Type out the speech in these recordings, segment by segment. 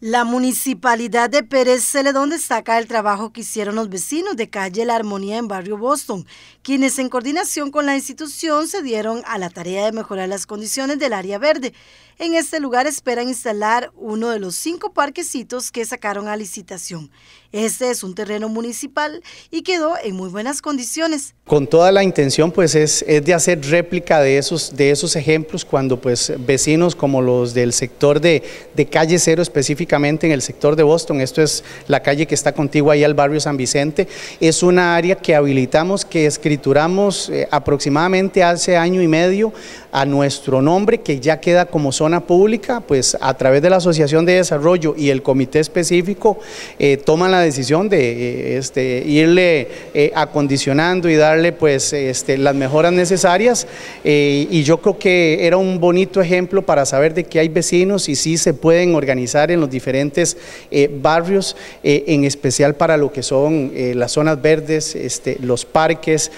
La municipalidad de Pérez Celedón destaca el trabajo que hicieron los vecinos de calle La Armonía en Barrio Boston, quienes en coordinación con la institución se dieron a la tarea de mejorar las condiciones del área verde. En este lugar esperan instalar uno de los cinco parquecitos que sacaron a licitación. Este es un terreno municipal y quedó en muy buenas condiciones. Con toda la intención pues es, de hacer réplica de esos, de esos ejemplos cuando pues vecinos como los del sector de, de calle cero específicamente en el sector de Boston, esto es la calle que está contigua ahí al barrio San Vicente, es una área que habilitamos, que escrituramos eh, aproximadamente hace año y medio a nuestro nombre que ya queda como zona pública, pues a través de la Asociación de Desarrollo y el comité específico eh, toman la decisión de eh, este, irle eh, acondicionando y darle pues, este, las mejoras necesarias eh, y yo creo que era un bonito ejemplo para saber de que hay vecinos y si se pueden organizar en los diferentes barrios, en especial para lo que son las zonas verdes, este, los parques,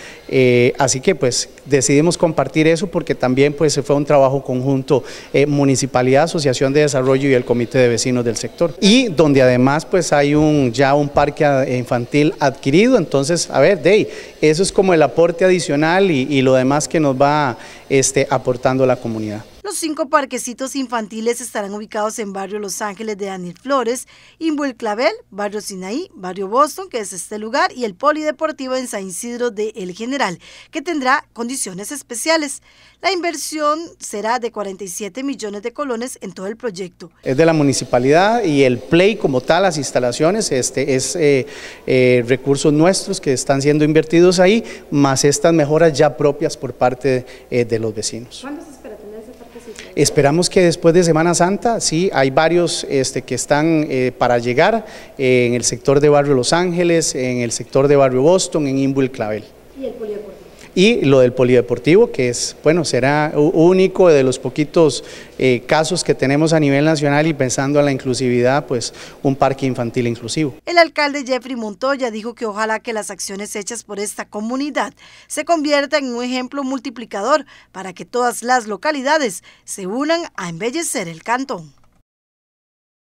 así que pues decidimos compartir eso porque también pues fue un trabajo conjunto eh, municipalidad, asociación de desarrollo y el comité de vecinos del sector. Y donde además pues hay un ya un parque infantil adquirido, entonces a ver, Dey, eso es como el aporte adicional y, y lo demás que nos va este, aportando la comunidad. Los cinco parquecitos infantiles estarán ubicados en Barrio Los Ángeles de Daniel Flores, Invoel Clavel, Barrio Sinaí, Barrio Boston, que es este lugar, y el Polideportivo en San Isidro de El General, que tendrá condiciones especiales. La inversión será de 47 millones de colones en todo el proyecto. Es de la municipalidad y el Play como tal, las instalaciones, este, es eh, eh, recursos nuestros que están siendo invertidos ahí, más estas mejoras ya propias por parte eh, de los vecinos. Esperamos que después de Semana Santa, sí, hay varios este, que están eh, para llegar eh, en el sector de Barrio Los Ángeles, en el sector de Barrio Boston, en Inbu Clavel. Y el polideportivo. Y lo del polideportivo, que es, bueno, será único de los poquitos eh, casos que tenemos a nivel nacional y pensando en la inclusividad, pues un parque infantil inclusivo. El alcalde Jeffrey Montoya dijo que ojalá que las acciones hechas por esta comunidad se conviertan en un ejemplo multiplicador para que todas las localidades se unan a embellecer el cantón.